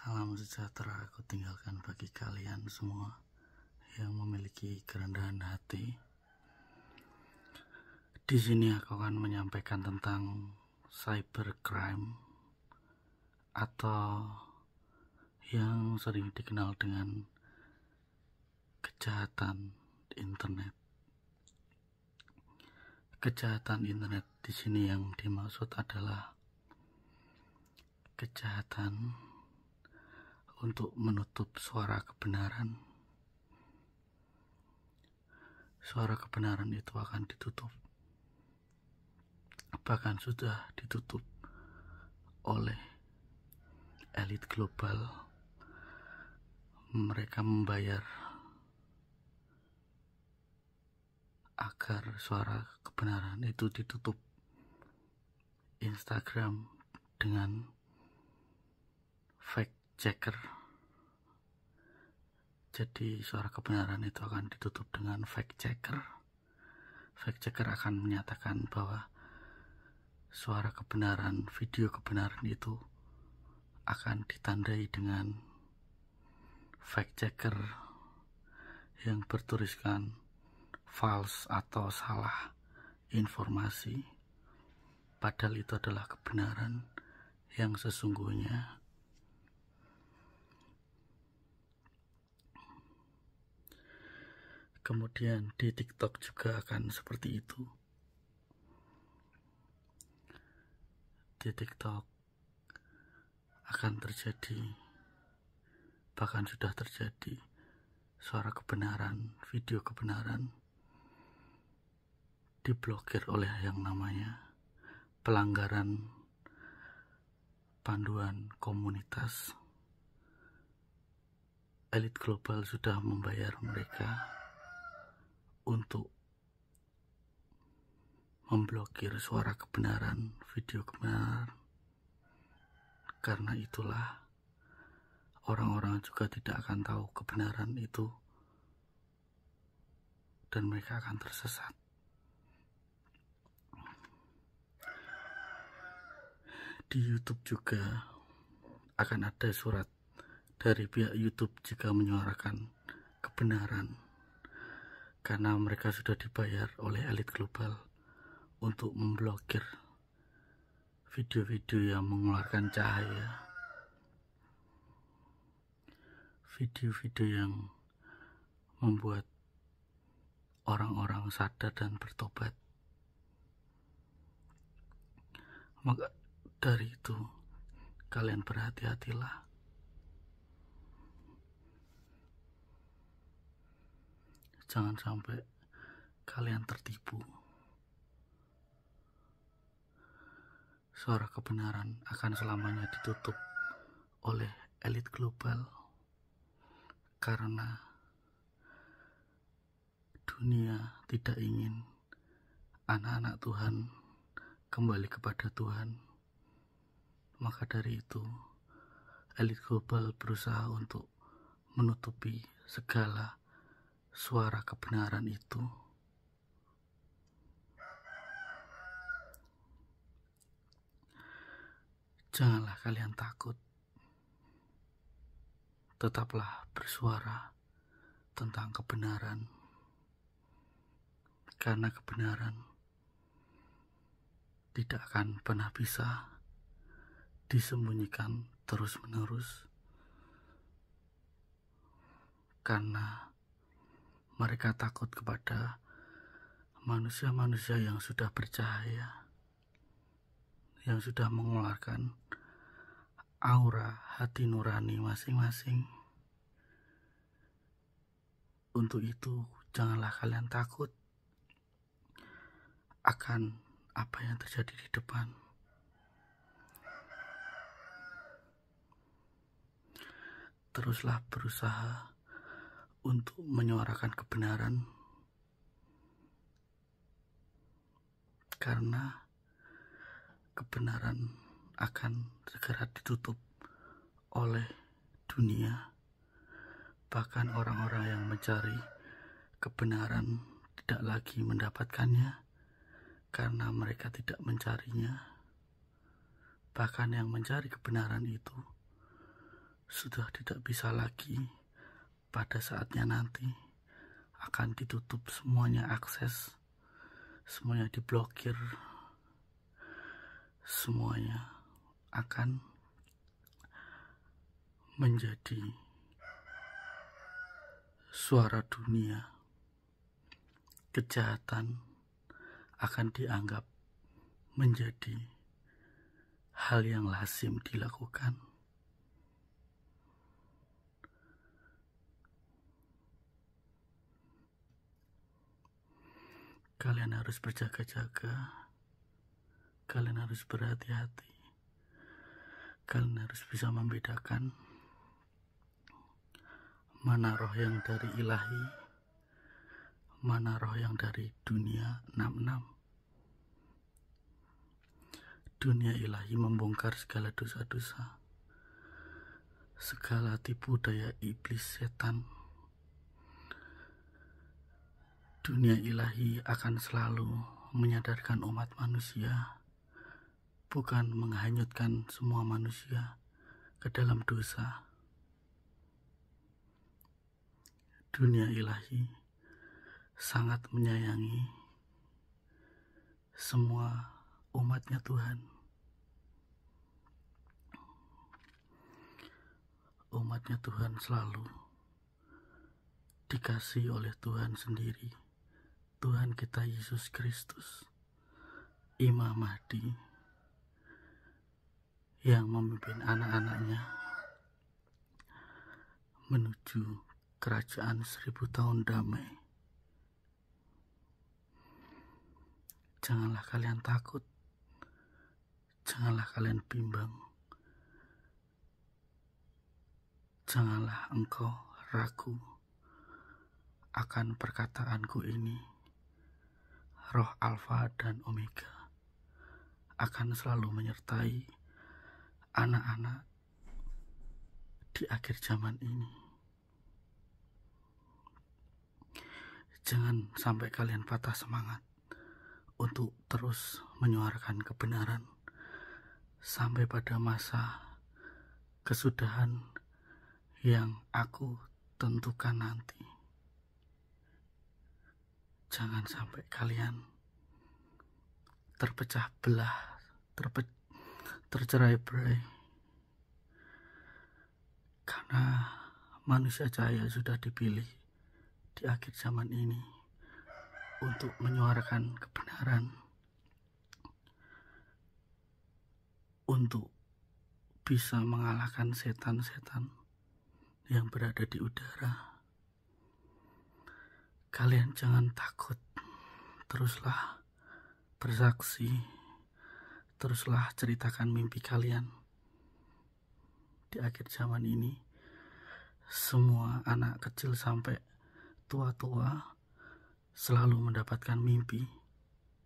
Salam sejahtera aku tinggalkan bagi kalian semua yang memiliki kerendahan hati. Di sini aku akan menyampaikan tentang cybercrime atau yang sering dikenal dengan kejahatan internet. Kejahatan internet di sini yang dimaksud adalah kejahatan untuk menutup suara kebenaran. Suara kebenaran itu akan ditutup, bahkan sudah ditutup oleh elit global. Mereka membayar agar suara kebenaran itu ditutup Instagram dengan fake checker jadi suara kebenaran itu akan ditutup dengan fact checker fact checker akan menyatakan bahwa suara kebenaran video kebenaran itu akan ditandai dengan fact checker yang bertuliskan false atau salah informasi padahal itu adalah kebenaran yang sesungguhnya kemudian di TikTok juga akan seperti itu di TikTok akan terjadi bahkan sudah terjadi suara kebenaran video kebenaran diblokir oleh yang namanya pelanggaran panduan komunitas elit global sudah membayar mereka untuk memblokir suara kebenaran, video kebenaran. Karena itulah orang-orang juga tidak akan tahu kebenaran itu dan mereka akan tersesat. Di YouTube juga akan ada surat dari pihak YouTube jika menyuarakan kebenaran karena mereka sudah dibayar oleh elit global untuk memblokir video-video yang mengeluarkan cahaya video-video yang membuat orang-orang sadar dan bertobat maka dari itu kalian berhati-hatilah jangan sampai kalian tertipu. Suara kebenaran akan selamanya ditutup oleh elit global karena dunia tidak ingin anak-anak Tuhan kembali kepada Tuhan. Maka dari itu, elit global berusaha untuk menutupi segala suara kebenaran itu. Janganlah kalian takut. Tetaplah bersuara tentang kebenaran. Karena kebenaran tidak akan pernah bisa disembunyikan terus-menerus. Karena mereka takut kepada manusia-manusia yang sudah bercahaya, yang sudah mengeluarkan aura hati nurani masing-masing. Untuk itu, janganlah kalian takut akan apa yang terjadi di depan. Teruslah berusaha untuk menyuarakan kebenaran karena kebenaran akan segera ditutup oleh dunia bahkan orang-orang yang mencari kebenaran tidak lagi mendapatkannya karena mereka tidak mencarinya bahkan yang mencari kebenaran itu sudah tidak bisa lagi pada saatnya nanti akan ditutup semuanya akses semuanya diblokir semuanya akan menjadi suara dunia kejahatan akan dianggap menjadi hal yang lazim dilakukan Kalian harus berjaga-jaga. Kalian harus berhati-hati. Kalian harus bisa membedakan mana roh yang dari ilahi, mana roh yang dari dunia 66 dunia ilahi membongkar segala dosa-dosa, segala tipu daya iblis setan dunia ilahi akan selalu menyadarkan umat manusia, bukan menghanyutkan semua manusia ke dalam dosa. Dunia ilahi sangat menyayangi semua umatnya Tuhan. Umatnya Tuhan selalu dikasih oleh Tuhan sendiri Tuhan kita Yesus Kristus, Imam Mahdi, yang memimpin anak-anaknya menuju kerajaan seribu tahun damai. Janganlah kalian takut, janganlah kalian bimbang, janganlah engkau ragu akan perkataanku ini roh Alfa dan Omega akan selalu menyertai anak-anak di akhir zaman ini. Jangan sampai kalian patah semangat untuk terus menyuarakan kebenaran sampai pada masa kesudahan yang aku tentukan nanti jangan sampai kalian terpecah belah, terpe tercerai berai. Karena manusia cahaya sudah dipilih di akhir zaman ini untuk menyuarakan kebenaran. Untuk bisa mengalahkan setan-setan yang berada di udara. Kalian jangan takut. Teruslah bersaksi. Teruslah ceritakan mimpi kalian. Di akhir zaman ini, semua anak kecil sampai tua-tua selalu mendapatkan mimpi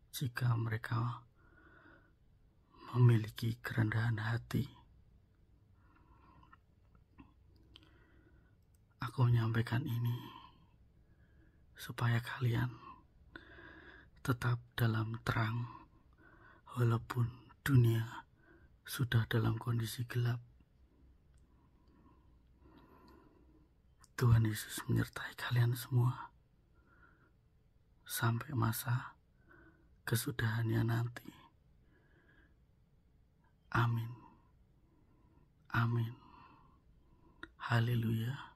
jika mereka memiliki kerendahan hati. Aku menyampaikan ini supaya kalian tetap dalam terang walaupun dunia sudah dalam kondisi gelap. Tuhan Yesus menyertai kalian semua sampai masa kesudahannya nanti. Amin. Amin. Haleluya.